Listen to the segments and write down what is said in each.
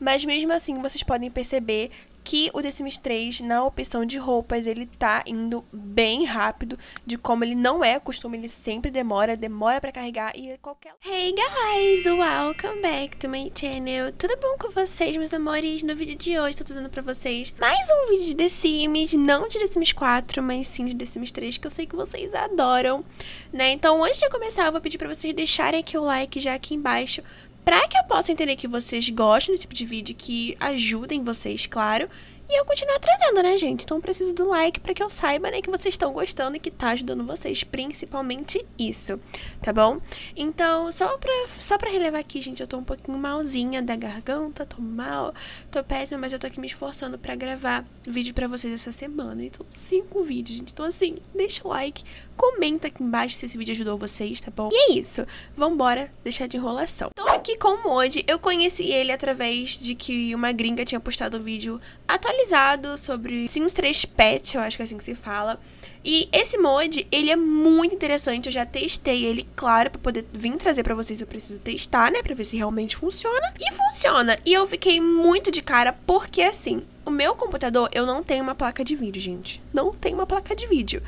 Mas mesmo assim, vocês podem perceber que o The Sims 3, na opção de roupas, ele tá indo bem rápido, de como ele não é costume, ele sempre demora, demora pra carregar e é qualquer... Hey guys, welcome back to my channel, tudo bom com vocês, meus amores? No vídeo de hoje, tô trazendo pra vocês mais um vídeo de The Sims, não de The Sims 4, mas sim de The Sims 3, que eu sei que vocês adoram, né? Então, antes de começar, eu vou pedir pra vocês deixarem aqui o like já aqui embaixo, para que eu possa entender que vocês gostam desse tipo de vídeo, que ajudem vocês, claro, e eu continuar trazendo, né, gente? Então preciso do like para que eu saiba, né, que vocês estão gostando e que tá ajudando vocês, principalmente isso, tá bom? Então, só pra, só pra relevar aqui, gente, eu tô um pouquinho malzinha da garganta, tô mal, tô péssima, mas eu tô aqui me esforçando para gravar vídeo para vocês essa semana. Então, cinco vídeos, gente. Então, assim, deixa o like, comenta aqui embaixo se esse vídeo ajudou vocês, tá bom? E é isso. Vambora deixar de enrolação. Então, que com o Moji, eu conheci ele através de que uma gringa tinha postado um vídeo atualizado sobre Sims 3 Pet, eu acho que é assim que se fala. E esse mod, ele é muito interessante, eu já testei ele, claro, para poder vir trazer para vocês, eu preciso testar, né, para ver se realmente funciona. E funciona. E eu fiquei muito de cara porque assim, o meu computador, eu não tenho uma placa de vídeo, gente. Não tem uma placa de vídeo.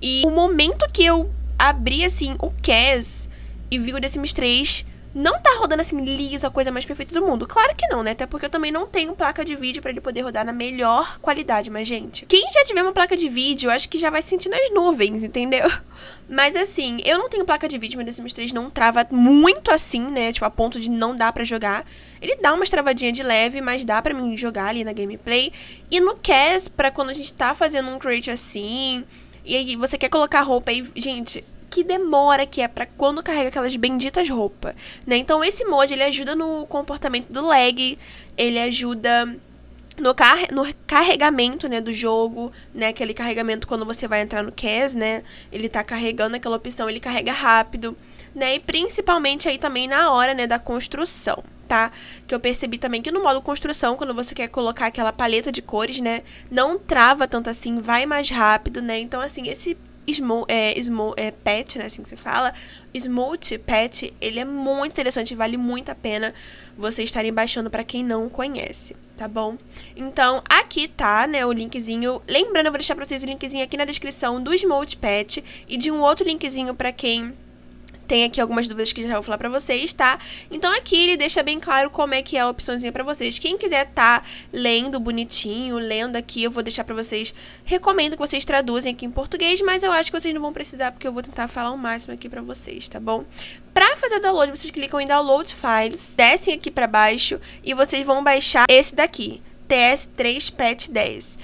E o momento que eu abri assim o CAS e vi o The Sims 3 não tá rodando assim liso, a coisa mais perfeita do mundo. Claro que não, né? Até porque eu também não tenho placa de vídeo para ele poder rodar na melhor qualidade, mas gente, quem já tiver uma placa de vídeo, acho que já vai sentir nas nuvens, entendeu? Mas assim, eu não tenho placa de vídeo, meu Deus 3 não trava muito assim, né? Tipo, a ponto de não dar para jogar. Ele dá umas travadinhas de leve, mas dá para mim jogar ali na gameplay. E no Cas, para quando a gente tá fazendo um create assim, e aí você quer colocar roupa aí, gente, que demora que é para quando carrega aquelas benditas roupas, né? Então esse mod ele ajuda no comportamento do lag, ele ajuda no, car no carregamento, né, do jogo, né, aquele carregamento quando você vai entrar no CAS, né, ele tá carregando aquela opção, ele carrega rápido, né, e principalmente aí também na hora, né, da construção, tá? Que eu percebi também que no modo construção, quando você quer colocar aquela paleta de cores, né, não trava tanto assim, vai mais rápido, né, então assim, esse Smo, é, Smo, é, Pet, né, assim que se fala, Smoot Pet, ele é muito interessante, vale muito a pena vocês estarem baixando para quem não conhece, tá bom? Então, aqui tá, né, o linkzinho, lembrando, eu vou deixar para vocês o linkzinho aqui na descrição do Smoot Pet e de um outro linkzinho para quem tem aqui algumas dúvidas que já vou falar para vocês, tá? Então aqui ele deixa bem claro como é que é a opçãozinha para vocês. Quem quiser tá lendo bonitinho, lendo aqui, eu vou deixar para vocês. Recomendo que vocês traduzem aqui em português, mas eu acho que vocês não vão precisar porque eu vou tentar falar o máximo aqui para vocês, tá bom? Para fazer o download, vocês clicam em download files, descem aqui para baixo e vocês vão baixar esse daqui, TS3 Patch 10.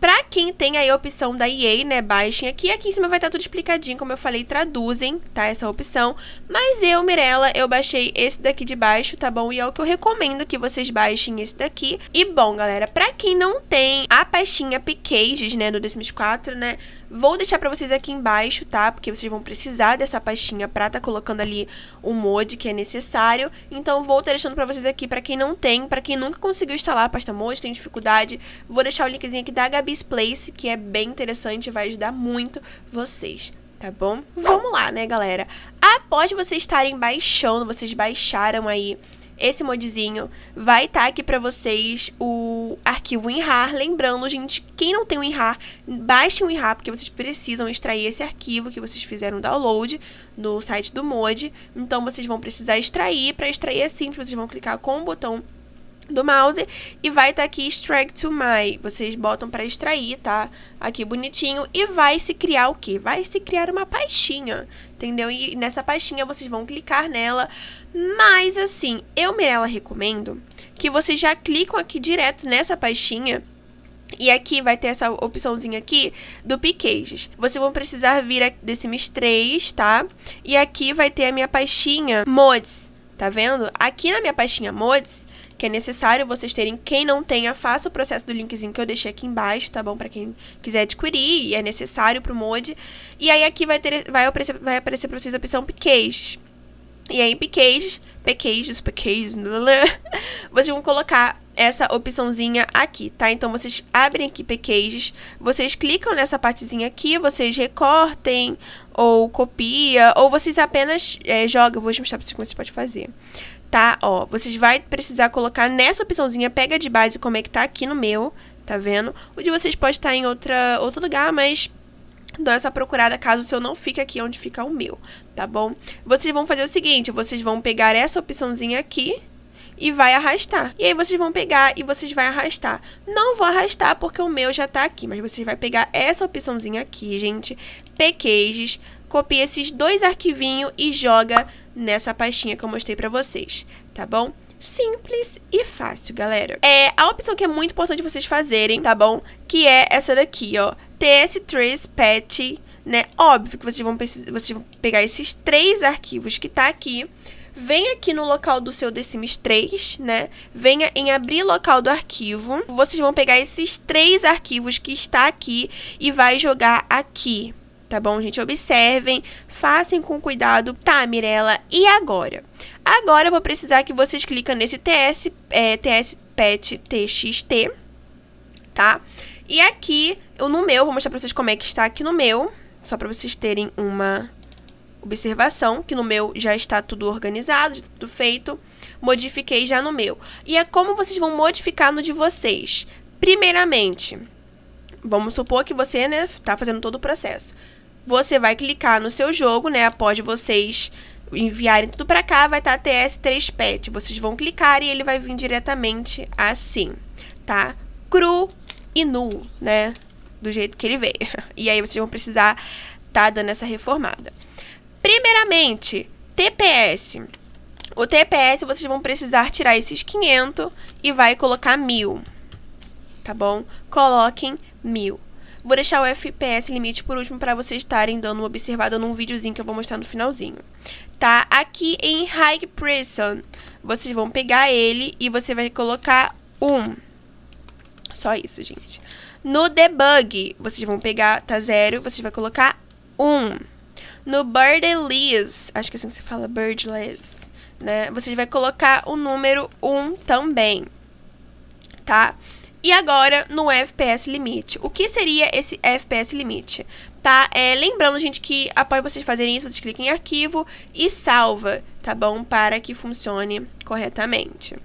Pra quem tem aí a opção da EA, né, baixem aqui. Aqui em cima vai estar tá tudo explicadinho, como eu falei, traduzem, tá, essa opção. Mas eu, Mirella, eu baixei esse daqui de baixo, tá bom? E é o que eu recomendo que vocês baixem esse daqui. E bom, galera, pra quem não tem a pastinha Packages, né, do The Sims 4, né, Vou deixar para vocês aqui embaixo, tá? Porque vocês vão precisar dessa pastinha para tá colocando ali o mod que é necessário. Então vou estar tá deixando para vocês aqui para quem não tem, para quem nunca conseguiu instalar a pasta mod, tem dificuldade, vou deixar o linkzinho aqui da Gabi's Place, que é bem interessante, e vai ajudar muito vocês tá bom? Vamos lá, né, galera? Após vocês estarem baixando, vocês baixaram aí esse modzinho, vai estar tá aqui para vocês o arquivo WinRAR. Lembrando, gente, quem não tem o WinRAR, baixe o WinRAR, porque vocês precisam extrair esse arquivo que vocês fizeram download no site do mod. Então, vocês vão precisar extrair. Para extrair é simples, vocês vão clicar com o botão do mouse e vai estar tá aqui extract to my. Vocês botam para extrair, tá? Aqui bonitinho e vai se criar o que? Vai se criar uma pastinha, entendeu? E nessa pastinha vocês vão clicar nela mas assim, eu, Mirella, recomendo que vocês já clicam aqui direto nessa pastinha e aqui vai ter essa opçãozinha aqui do Piquages. Vocês vão precisar vir desse Sims 3, tá? E aqui vai ter a minha pastinha Mods, tá vendo? Aqui na minha pastinha Mods, que é necessário vocês terem, quem não tenha, faça o processo do linkzinho que eu deixei aqui embaixo, tá bom? Pra quem quiser adquirir, e é necessário pro mod. E aí aqui vai, ter, vai, aparecer, vai aparecer pra vocês a opção Piquages. E aí, packages, packages, packages, vocês vão colocar essa opçãozinha aqui, tá? Então, vocês abrem aqui packages, vocês clicam nessa partezinha aqui, vocês recortem ou copia, ou vocês apenas é, jogam. vou mostrar pra vocês como vocês podem fazer tá? Ó, vocês vai precisar colocar nessa opçãozinha, pega de base como é que tá aqui no meu, tá vendo? O de vocês pode estar em outra, outro lugar, mas dá essa procurada caso o seu não fique aqui onde fica o meu, tá bom? Vocês vão fazer o seguinte, vocês vão pegar essa opçãozinha aqui, e vai arrastar. E aí vocês vão pegar e vocês vai arrastar. Não vou arrastar porque o meu já tá aqui, mas vocês vai pegar essa opçãozinha aqui, gente, packages, copia esses dois arquivinhos e joga nessa pastinha que eu mostrei pra vocês, tá bom? Simples e fácil, galera. É, a opção que é muito importante vocês fazerem, tá bom? Que é essa daqui, ó ter esse trace patch, né? Óbvio que vocês vão, precisar, vocês vão pegar esses três arquivos que tá aqui. Vem aqui no local do seu The Sims 3, né? Venha em abrir local do arquivo. Vocês vão pegar esses três arquivos que está aqui e vai jogar aqui, tá bom, gente? Observem, façam com cuidado. Tá, Mirella, e agora? Agora eu vou precisar que vocês cliquem nesse TS, é, TS Patch TXT, tá? E aqui, eu no meu, vou mostrar pra vocês como é que está aqui no meu. Só pra vocês terem uma observação, que no meu já está tudo organizado, já está tudo feito. Modifiquei já no meu. E é como vocês vão modificar no de vocês. Primeiramente, vamos supor que você, né, tá fazendo todo o processo. Você vai clicar no seu jogo, né, após vocês enviarem tudo para cá, vai estar tá TS3 Pet. Vocês vão clicar e ele vai vir diretamente assim, tá? Cru e nu, né? Do jeito que ele veio. E aí vocês vão precisar tá dando essa reformada. Primeiramente, TPS. O TPS vocês vão precisar tirar esses 500 e vai colocar 1000. Tá bom? Coloquem 1000. Vou deixar o FPS limite por último para vocês estarem dando uma observada num videozinho que eu vou mostrar no finalzinho. Tá? Aqui em High Prison, vocês vão pegar ele e você vai colocar 1. Só isso, gente. No debug, vocês vão pegar, tá zero, você vai colocar Um. No birdless, acho que é assim que se fala, birdless, né? Você vai colocar o número um também, tá? E agora, no FPS limite. O que seria esse FPS limite? Tá? É, lembrando, gente, que após vocês fazerem isso, vocês clicam em arquivo e salva, tá bom? Para que funcione corretamente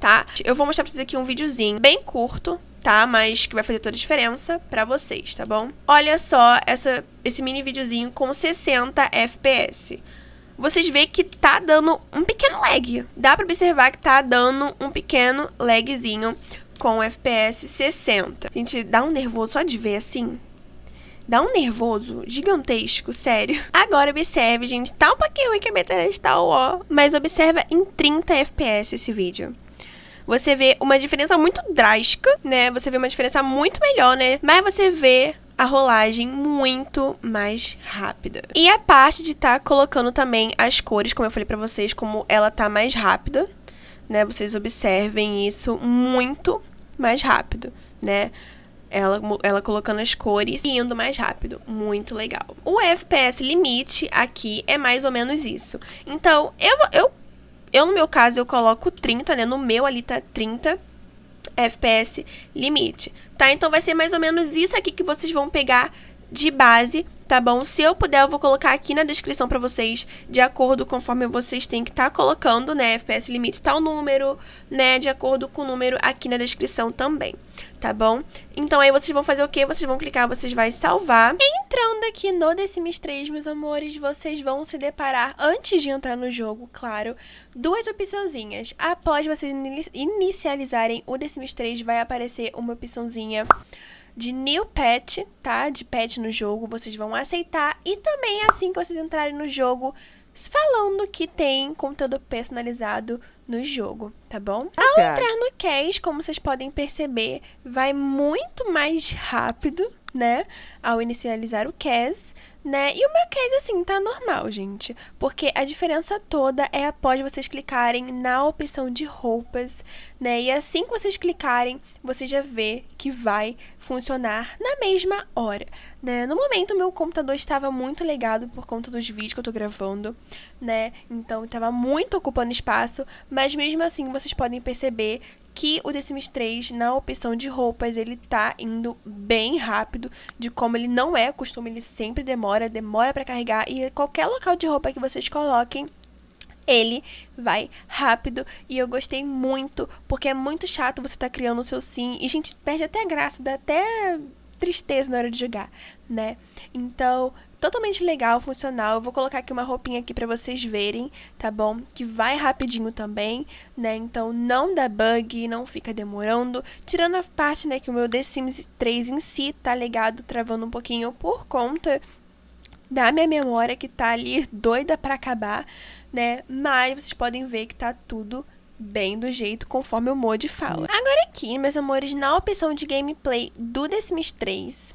tá? Eu vou mostrar pra vocês aqui um videozinho bem curto, tá? Mas que vai fazer toda a diferença pra vocês, tá bom? Olha só essa, esse mini videozinho com 60 FPS vocês veem que tá dando um pequeno lag. Dá para observar que tá dando um pequeno lagzinho com FPS 60. Gente, dá um nervoso só de ver assim. Dá um nervoso gigantesco, sério. Agora observe, gente, tá um pouquinho que a minha está tá ó, mas observa em 30 FPS esse vídeo você vê uma diferença muito drástica, né? Você vê uma diferença muito melhor, né? Mas você vê a rolagem muito mais rápida. E a parte de estar tá colocando também as cores, como eu falei para vocês, como ela tá mais rápida, né? Vocês observem isso muito mais rápido, né? Ela, ela colocando as cores e indo mais rápido. Muito legal. O FPS limite aqui é mais ou menos isso. Então, eu, eu eu, no meu caso, eu coloco 30, né? No meu ali tá 30 FPS limite, tá? Então vai ser mais ou menos isso aqui que vocês vão pegar de base tá bom? Se eu puder, eu vou colocar aqui na descrição para vocês, de acordo conforme vocês têm que estar tá colocando, né? FPS limite tal número, né? De acordo com o número aqui na descrição também, tá bom? Então aí vocês vão fazer o quê? Vocês vão clicar, vocês vão salvar. Entrando aqui no The Sims 3, meus amores, vocês vão se deparar, antes de entrar no jogo, claro, duas opçãozinhas. Após vocês inicializarem o The Sims 3, vai aparecer uma opçãozinha de New Pet, tá? De pet no jogo, vocês vão aceitar. E também assim que vocês entrarem no jogo, falando que tem conteúdo personalizado no jogo, tá bom? Ao entrar no cast, como vocês podem perceber, vai muito mais rápido, né? Ao inicializar o cast. Né? E o meu case, assim, tá normal, gente. Porque a diferença toda é após vocês clicarem na opção de roupas, né? E assim que vocês clicarem, você já vê que vai funcionar na mesma hora, né? No momento, meu computador estava muito legado por conta dos vídeos que eu tô gravando, né? Então, estava muito ocupando espaço, mas mesmo assim, vocês podem perceber que o The Sims 3, na opção de roupas, ele tá indo bem rápido, de como ele não é costume, ele sempre demora demora, demora para carregar e qualquer local de roupa que vocês coloquem, ele vai rápido e eu gostei muito, porque é muito chato você estar tá criando o seu sim e gente perde até graça, dá até tristeza na hora de jogar, né? Então, totalmente legal, funcional. Eu vou colocar aqui uma roupinha aqui para vocês verem, tá bom? Que vai rapidinho também, né? Então, não dá bug, não fica demorando. Tirando a parte, né, que o meu The Sims 3 em si tá ligado, travando um pouquinho por conta da minha memória que tá ali doida para acabar, né? Mas vocês podem ver que tá tudo bem do jeito conforme o Mod fala. Agora aqui, meus amores, na opção de gameplay do The Sims 3,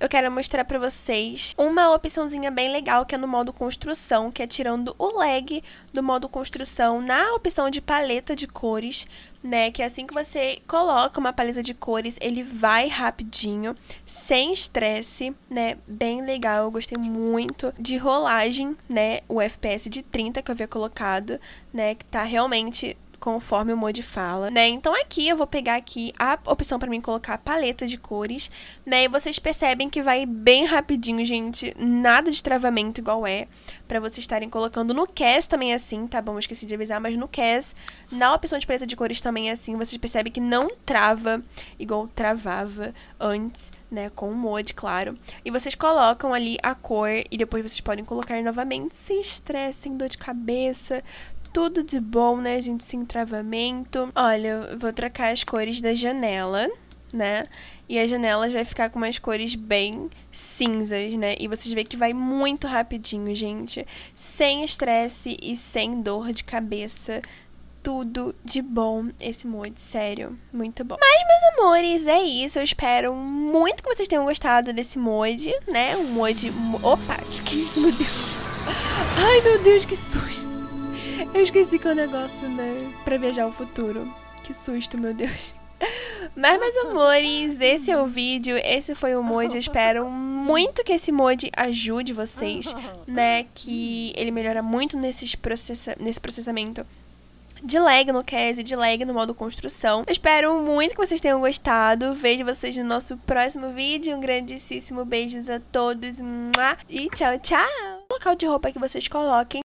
eu quero mostrar para vocês uma opçãozinha bem legal que é no modo construção, que é tirando o lag do modo construção na opção de paleta de cores, né? Que é assim que você coloca uma paleta de cores, ele vai rapidinho, sem estresse, né? Bem legal, eu gostei muito de rolagem, né? O FPS de 30 que eu havia colocado, né? Que tá realmente conforme o mod fala, né? Então aqui eu vou pegar aqui a opção para mim colocar a paleta de cores, né? E vocês percebem que vai bem rapidinho, gente, nada de travamento igual é, para vocês estarem colocando no Cas também é assim, tá bom? Eu esqueci de avisar, mas no Cas, na opção de paleta de cores também é assim, vocês percebem que não trava igual travava antes, né, com o mod, claro. E vocês colocam ali a cor e depois vocês podem colocar novamente, se estressem, dor de cabeça, tudo de bom, né, gente? Sem travamento. Olha, eu vou trocar as cores da janela, né? E as janelas vai ficar com umas cores bem cinzas, né? E vocês veem que vai muito rapidinho, gente. Sem estresse e sem dor de cabeça tudo de bom esse mod, sério, muito bom. Mas, meus amores, é isso. Eu espero muito que vocês tenham gostado desse mod, né? Um mod... Opa, que que é isso, meu Deus? Ai, meu Deus, que susto! Eu esqueci que é o um negócio, né? Pra viajar o futuro. Que susto, meu Deus. Mas, meus amores, esse é o vídeo, esse foi o Mod. Eu espero muito que esse Mod ajude vocês, né? Que ele melhora muito nesses processa nesse processamento de lag no case de lag no modo construção. Eu espero muito que vocês tenham gostado. Vejo vocês no nosso próximo vídeo. Um grandíssimo beijos a todos. E tchau, tchau! O local de roupa que vocês coloquem